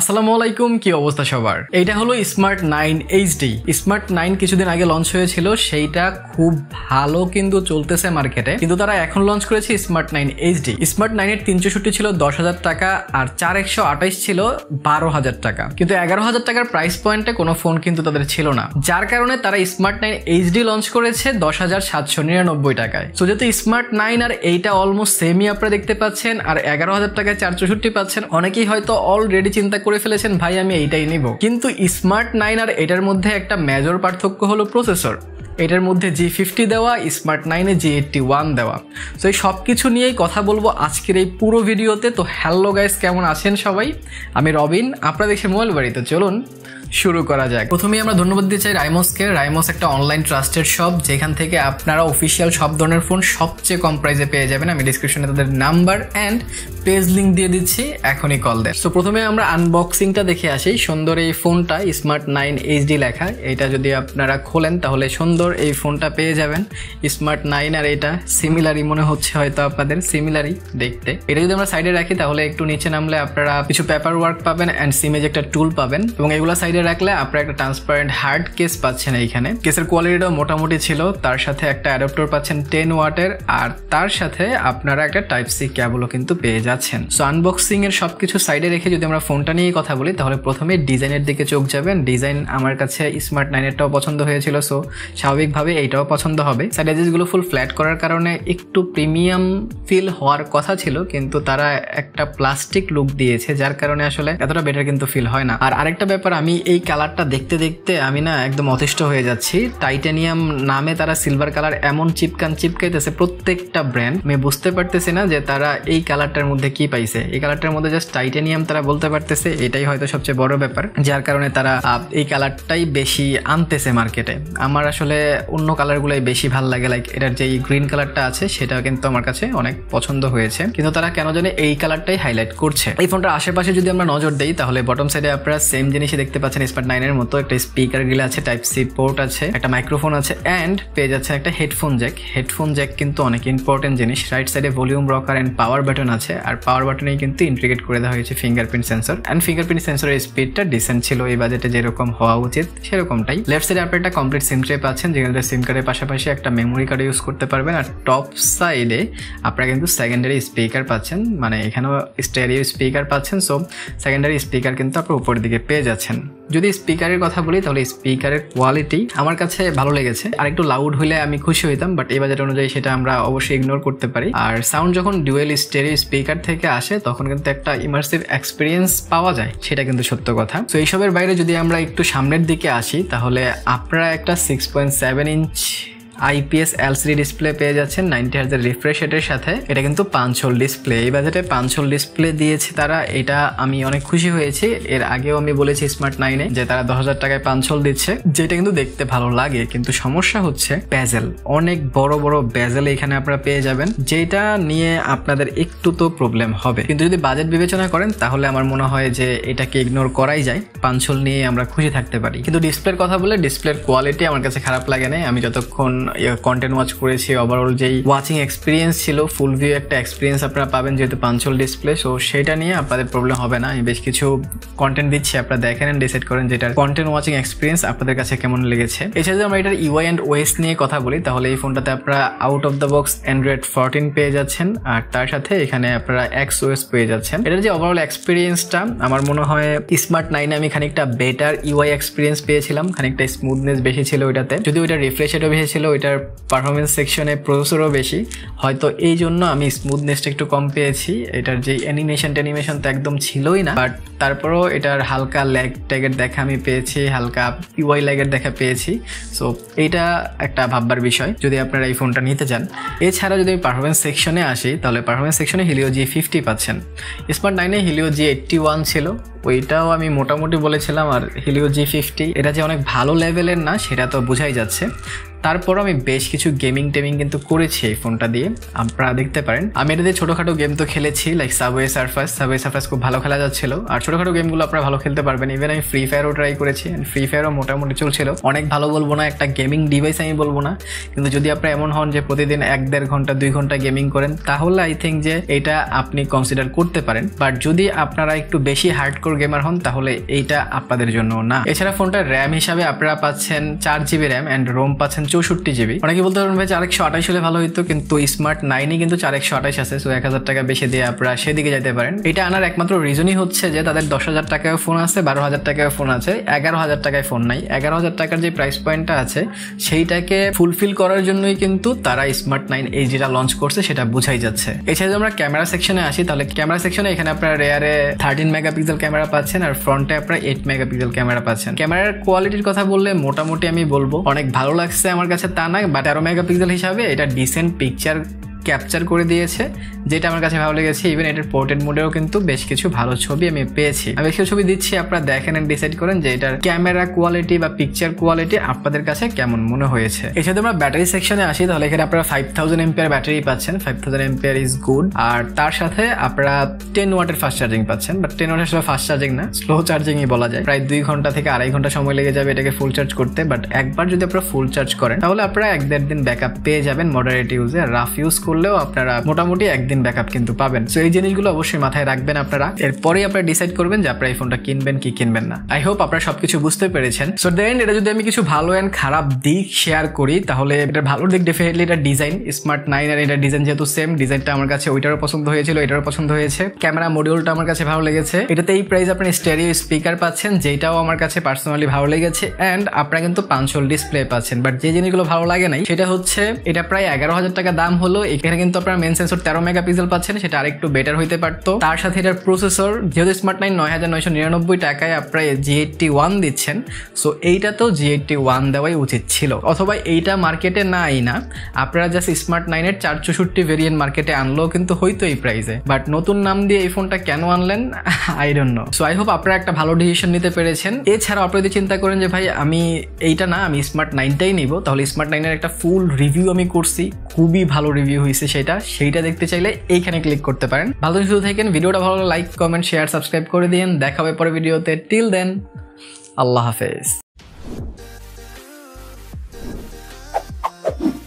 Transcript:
আসসালামু আলাইকুম কি অবস্থা সবার এটা হলো smart nine HD smart nine কিছুদিন আগে লঞ্চ হয়েছিল সেইটা খুব ভালো কিন্তু চলতেছে মার্কেটে কিন্তু তারা এখন লঞ্চ করেছে স্মার্ট নাইন এইচডি স্মার্ট নাইনের তিনশোষট্টি ছিল দশ হাজার টাকা আর চার একশো আঠাইশ ছিল বারো হাজার টাকা কিন্তু এগারো হাজার টাকার প্রাইস পয়েন্টে কোনো ফোন কিন্তু তাদের ছিল না যার কারণে তারা স্মার্ট নাইন এইচডি লঞ্চ করেছে দশ হাজার সাতশো নিরানব্বই টাকায় সো যেহেতু স্মার্ট নাইন আর এইটা অলমোস্ট সেমি আপনারা দেখতে পাচ্ছেন আর এগারো হাজার টাকায় চার চৌষট্টি পাচ্ছেন অনেকেই হয়তো অলরেডি চিন্তা আলাদা করে ফেলেছেন ভাই আমি এইটাই নিব কিন্তু স্মার্ট নাইন আর এটার মধ্যে একটা মেজর পার্থক্য হলো প্রসেসর এটার মধ্যে জি ফিফটি দেওয়া স্মার্ট নাইনে জি এইটটি ওয়ান দেওয়া তো এই সব কিছু নিয়েই কথা বলবো আজকের এই পুরো ভিডিওতে তো হ্যালো গাইস কেমন আছেন সবাই আমি রবিন আপনাদের সে মোবাইল বাড়িতে চলুন শুরু করা যাক প্রথমে আমরা ধন্যবাদ দিতে চাই কে রাইমোস একটা অনলাইন ট্রাস্টেড শপ যেখান থেকে আপনারা অফিসিয়াল সব ধরনের ফোন সবচেয়ে কম প্রাইসে পেয়ে যাবেন আমি ডিসক্রিপশনে তাদের নাম্বার অ্যান্ড পেজ লিঙ্ক দিয়ে দিচ্ছি এখনই কল দেন সো প্রথমে আমরা আনবক্সিংটা দেখে আসি সুন্দর এই ফোনটা স্মার্ট নাইন এইচডি লেখা এটা যদি আপনারা খোলেন তাহলে সুন্দর এই ফোনটা পেয়ে যাবেন স্মার্ট নাইন আর এটা সিমিলারই মনে হচ্ছে হয়তো আপনাদের সিমিলারই দেখতে এটা যদি আমরা সাইডে রাখি তাহলে একটু নিচে নামলে আপনারা কিছু পেপার ওয়ার্ক পাবেন অ্যান্ড সিমেজ একটা টুল পাবেন এবং এগুলো সাইডে সাইডে রাখলে আপনারা একটা ট্রান্সপারেন্ট হার্ড কেস পাচ্ছেন এইখানে কেসের কোয়ালিটিটাও মোটামুটি ছিল তার সাথে একটা অ্যাডাপ্টর পাচ্ছেন টেন ওয়াটের আর তার সাথে আপনারা একটা টাইপ সি ক্যাবলও কিন্তু পেয়ে যাচ্ছেন সো আনবক্সিং এর সবকিছু সাইডে রেখে যদি আমরা ফোনটা নিয়ে কথা বলি তাহলে প্রথমে ডিজাইনের দিকে চোখ যাবেন ডিজাইন আমার কাছে স্মার্ট নাইনেরটাও পছন্দ হয়েছিল সো স্বাভাবিকভাবে এইটাও পছন্দ হবে সাইড ফুল ফ্ল্যাট করার কারণে একটু প্রিমিয়াম ফিল হওয়ার কথা ছিল কিন্তু তারা একটা প্লাস্টিক লুক দিয়েছে যার কারণে আসলে এতটা বেটার কিন্তু ফিল হয় না আর আরেকটা ব্যাপার আমি এই কালারটা দেখতে দেখতে আমি না একদম অতিষ্ঠ হয়ে যাচ্ছি টাইটানিয়াম নামে তারা সিলভার কালার এমন চিপকান চিপকাইতেছে প্রত্যেকটা ব্র্যান্ড আমি বুঝতে পারতেছি না যে তারা এই কালারটার মধ্যে কি পাইছে এই কালারটার মধ্যে জাস্ট টাইটানিয়াম তারা বলতে পারতেছে এটাই হয়তো সবচেয়ে বড় ব্যাপার যার কারণে তারা এই কালারটাই বেশি আনতেছে মার্কেটে আমার আসলে অন্য কালারগুলোই বেশি ভাল লাগে লাইক এটার যে গ্রিন কালারটা আছে সেটা কিন্তু আমার কাছে অনেক পছন্দ হয়েছে কিন্তু তারা কেন জানে এই কালারটাই হাইলাইট করছে এই ফোনটার আশেপাশে যদি আমরা নজর দিই তাহলে বটম সাইডে আপনারা সেম জিনিসই দেখতে পাচ্ছেন পাচ্ছেন স্মার্ট নাইনের মতো একটা স্পিকার গিলে আছে টাইপ সি পোর্ট আছে একটা মাইক্রোফোন আছে অ্যান্ড পেয়ে যাচ্ছে একটা হেডফোন জ্যাক হেডফোন জ্যাক কিন্তু অনেক ইম্পর্টেন্ট জিনিস রাইট সাইডে volume rocker and power button আছে আর পাওয়ার বাটনেই কিন্তু ইন্টিগ্রেট করে দেওয়া হয়েছে ফিঙ্গারপ্রিন্ট সেন্সর অ্যান্ড ফিঙ্গারপ্রিন্ট সেন্সরের স্পিডটা ডিসেন্ট ছিল এই বাজেটে যেরকম হওয়া উচিত সেরকমটাই লেফট সাইডে আপনি একটা কমপ্লিট সিম ট্রে পাচ্ছেন যেখানে সিম কার্ডের পাশাপাশি একটা মেমোরি কার্ড ইউজ করতে পারবেন আর টপ সাইডে আপনারা কিন্তু সেকেন্ডারি স্পিকার পাচ্ছেন মানে এখানেও স্টেরিও স্পিকার পাচ্ছেন সো সেকেন্ডারি স্পিকার কিন্তু আপনার উপর দিকে পেয়ে যাচ্ছেন যদি স্পিকারের কথা বলি তাহলে স্পিকারের কোয়ালিটি আমার কাছে ভালো লেগেছে আর একটু লাউড হলে আমি খুশি হইতাম বাট এই বাজেট অনুযায়ী সেটা আমরা অবশ্যই ইগনোর করতে পারি আর সাউন্ড যখন ডুয়েল স্টেরিও স্পিকার থেকে আসে তখন কিন্তু একটা ইমার্সিভ এক্সপিরিয়েন্স পাওয়া যায় সেটা কিন্তু সত্য কথা তো এইসবের বাইরে যদি আমরা একটু সামনের দিকে আসি তাহলে আপনারা একটা six point seven inch IPS LCD display পেয়ে যাচ্ছেন নাইনটি হার্জের রিফ্রেশ রেটের সাথে এটা কিন্তু পাঁচ ডিসপ্লে এই বাজেটে পাঁচ ডিসপ্লে দিয়েছে তারা এটা আমি অনেক খুশি হয়েছি এর আগেও আমি বলেছি স্মার্ট নাইনে যে তারা দশ হাজার টাকায় পাঁচ দিচ্ছে যেটা কিন্তু দেখতে ভালো লাগে কিন্তু সমস্যা হচ্ছে ব্যাজেল অনেক বড় বড় ব্যাজেল এখানে আপনারা পেয়ে যাবেন যেটা নিয়ে আপনাদের একটু তো প্রবলেম হবে কিন্তু যদি বাজেট বিবেচনা করেন তাহলে আমার মনে হয় যে এটাকে ইগনোর করাই যায় পাঁচ নিয়ে আমরা খুশি থাকতে পারি কিন্তু ডিসপ্লের কথা বলে ডিসপ্লের কোয়ালিটি আমার কাছে খারাপ লাগে না আমি যতক্ষণ কন্টেন্ট ওয়াচ ইয়ে করেছি ওভারঅল যেই ওয়াচিং এক্সপিরিয়েন্স ছিল ফুল ভিউ একটা এক্সপিরিয়েন্স আপনারা পাবেন যেহেতু পাঞ্চল ডিসপ্লে সো সেটা নিয়ে আপনাদের প্রবলেম হবে না বেশ কিছু কন্টেন্ট দিচ্ছি আপনারা দেখেন অ্যান্ড ডিসাইড করেন যেটা কন্টেন্ট ওয়াচিং এক্সপিরিয়েন্স আপনাদের কাছে কেমন লেগেছে এছাড়া আমরা এটার ইউআই অ্যান্ড ওয়েস নিয়ে কথা বলি তাহলে এই ফোনটাতে আপনারা out of the box Android fourteen পেয়ে যাচ্ছেন আর তার সাথে এখানে আপনারা এক্স ওয়েস পেয়ে যাচ্ছেন এটার যে ওভারঅল এক্সপিরিয়েন্সটা আমার মনে হয় স্মার্ট নাইনে আমি খানিকটা বেটার ইউআই এক্সপিরিয়েন্স পেয়েছিলাম খানিকটা স্মুথনেস বেশি ছিল ওইটাতে যদি ওইটা রিফ্রেশ বেশি ছিল ওইটার পারফরমেন্স সেকশনে প্রসেসরও বেশি হয়তো এই জন্য আমি স্মুথনেসটা একটু কম পেয়েছি এটার যে অ্যানিমেশন ট্যানিমেশন তো একদম ছিলই না বাট তারপরেও এটার হালকা ল্যাগ ট্যাগের দেখা আমি পেয়েছি হালকা ইউআই ল্যাগের দেখা পেয়েছি সো এইটা একটা ভাববার বিষয় যদি আপনারা এই ফোনটা নিতে চান এছাড়া যদি আমি পারফরমেন্স সেকশনে আসি তাহলে পারফরমেন্স সেকশনে হিলিও জি ফিফটি পাচ্ছেন স্মার্ট নাইনে হিলিও জি এইট্টি ওয়ান ছিল ওইটাও আমি মোটামুটি বলেছিলাম আর হিলিও জি ফিফটি এটা যে অনেক ভালো লেভেলের না সেটা তো বোঝাই যাচ্ছে তারপর আমি বেশ কিছু গেমিং টেমিং কিন্তু করেছি এই ফোনটা দিয়ে আপনারা দেখতে পারেন আমি এটা দিয়ে ছোটোখাটো গেম তো খেলেছি like Subway Surfers Subway Surfers খুব ভালো খেলা যাচ্ছিল আর ছোটোখাটো গেমগুলো আপনারা ভালো খেলতে পারবেন ইভেন আমি ফ্রি ফায়ারও ট্রাই করেছি ফ্রি ফায়ারও মোটামুটি চলছিল অনেক ভালো বলবো না একটা গেমিং ডিভাইস আমি বলবো না কিন্তু যদি আপনারা এমন হন যে প্রতিদিন এক দেড় ঘন্টা দুই ঘন্টা গেমিং করেন তাহলে আই থিঙ্ক যে এটা আপনি কনসিডার করতে পারেন বাট যদি আপনারা একটু বেশি হার্ড হার্ডকোর গেমার হন তাহলে এইটা আপনাদের জন্য না এছাড়া ফোনটার র্যাম হিসাবে আপনারা পাচ্ছেন চার জিবি র্যাম অ্যান্ড রোম পাচ্ছেন চৌষট্টি জিবি অনেকে বলতে পারবেন ভাই চার একশো আঠাশ হলে ভালো হইতো কিন্তু স্মার্ট নাইনে কিন্তু চার একশো আঠাশ আছে সো এক হাজার টাকা বেশি দিয়ে আপনারা সেদিকে যেতে পারেন এটা আনার একমাত্র রিজনই হচ্ছে যে তাদের দশ হাজার টাকায় ফোন আছে বারো হাজার টাকায় ফোন আছে এগারো হাজার টাকায় ফোন নাই এগারো হাজার টাকার যে প্রাইস পয়েন্টটা আছে সেইটাকে ফুলফিল করার জন্যই কিন্তু তারা স্মার্ট নাইন এই যেটা লঞ্চ করছে সেটা বুঝাই যাচ্ছে এছাড়া আমরা ক্যামেরা সেকশনে আসি তাহলে ক্যামেরা সেকশনে এখানে আপনার রেয়ারে থার্টিন মেগাপিক্সেল ক্যামেরা ক্যামেরা পাচ্ছেন আর ফ্রন্টে আপনার এইট মেগাপিক্সেল ক্যামেরা পাচ্ছেন ক্যামেরার কোয়ালিটির কথা বললে মোটামুটি আমি বলবো অনেক ভালো লাগছে আমার কাছে তা না বা তেরো মেগাপিক্সেল হিসাবে এটা ডিসেন্ট পিকচার ক্যাপচার করে দিয়েছে যেটা আমার কাছে ভালো লেগেছে ইভেন এটার পোর্ট্রেট মোডেও কিন্তু বেশ কিছু ভালো ছবি আমি পেয়েছি আমি বেশ কিছু ছবি দিচ্ছি আপনারা দেখেন এন্ড ডিসাইড করেন যে এটার ক্যামেরা কোয়ালিটি বা পিকচার কোয়ালিটি আপনাদের কাছে কেমন মনে হয়েছে এছাড়া আমরা ব্যাটারি সেকশনে আসি তাহলে এখানে আপনারা ফাইভ থাউজেন্ড এমপিয়ার ব্যাটারি পাচ্ছেন five thousand ampere is good আর তার সাথে আপনারা টেন ওয়াটের ফাস্ট চার্জিং পাচ্ছেন বাট টেন ওয়াটের সাথে ফাস্ট চার্জিং না স্লো চার্জিংই বলা যায় প্রায় দুই ঘন্টা থেকে আড়াই ঘন্টা সময় লেগে যাবে এটাকে ফুল চার্জ করতে বাট একবার যদি আপনারা ফুল চার্জ করেন তাহলে আপনারা এক দেড় দিন ব্যাকআপ পেয়ে যাবেন মডারেট ইউজে রাফ ইউজ করলে করলেও আপনারা মোটামুটি একদিন ব্যাকআপ কিন্তু পাবেন সো এই জিনিসগুলো অবশ্যই মাথায় রাখবেন আপনারা এরপরেই আপনারা ডিসাইড করবেন যে আপনারা এই ফোনটা কিনবেন কি কিনবেন না আই হোপ আপনারা সবকিছু বুঝতে পেরেছেন সো দেন এটা যদি আমি কিছু ভালো অ্যান্ড খারাপ দিক শেয়ার করি তাহলে এটা ভালো দিক ডেফিনেটলি এটা ডিজাইন স্মার্ট নাইন আর এটা ডিজাইন যেহেতু সেম ডিজাইনটা আমার কাছে ওইটারও পছন্দ হয়েছিল এটারও পছন্দ হয়েছে ক্যামেরা মডিউলটা আমার কাছে ভালো লেগেছে এটাতে এই প্রাইস আপনি স্টেরিও স্পিকার পাচ্ছেন যেটাও আমার কাছে পার্সোনালি ভালো লেগেছে অ্যান্ড আপনারা কিন্তু পাঁচশোল ডিসপ্লে পাচ্ছেন বাট যে জিনিসগুলো ভালো লাগে নাই সেটা হচ্ছে এটা প্রায় এগারো হাজার টাকা দাম হলো এখানে কিন্তু আপনারা মেন সেন্সর তেরো মেগাপিক্সেল পাচ্ছেন সেটা আরেকটু বেটার হইতে পারত তার সাথে এটার প্রসেসর যেহেতু স্মার্ট নাইন নয় হাজার নয়শো নিরানব্বই টাকায় আপনার জি এইটটি ওয়ান দিচ্ছেন সো এইটা তো জি এইটটি ওয়ান দেওয়াই উচিত ছিল অথবা এইটা মার্কেটে নাই না আপনারা জাস্ট স্মার্ট নাইনের চার চৌষট্টি ভেরিয়েন্ট মার্কেটে আনলেও কিন্তু হইতো এই প্রাইসে বাট নতুন নাম দিয়ে এই ফোনটা কেন আনলেন I don't know so I hope আপনারা একটা ভালো ডিসিশন নিতে পেরেছেন এছাড়া আপনারা যদি চিন্তা করেন যে ভাই আমি এইটা না আমি স্মার্ট নাইনটাই নিব তাহলে স্মার্ট নাইনের একটা ফুল রিভিউ আমি করছি খুবই ভালো রিভিউ হয়েছে সেটা সেইটা দেখতে চাইলে এইখানে ক্লিক করতে পারেন ভালো শুধু থাকেন ভিডিওটা ভালো লাইক কমেন্ট শেয়ার সাবস্ক্রাইব করে দিন দেখা হবে পরে ভিডিওতে টিল দেন আল্লাহ হাফেজ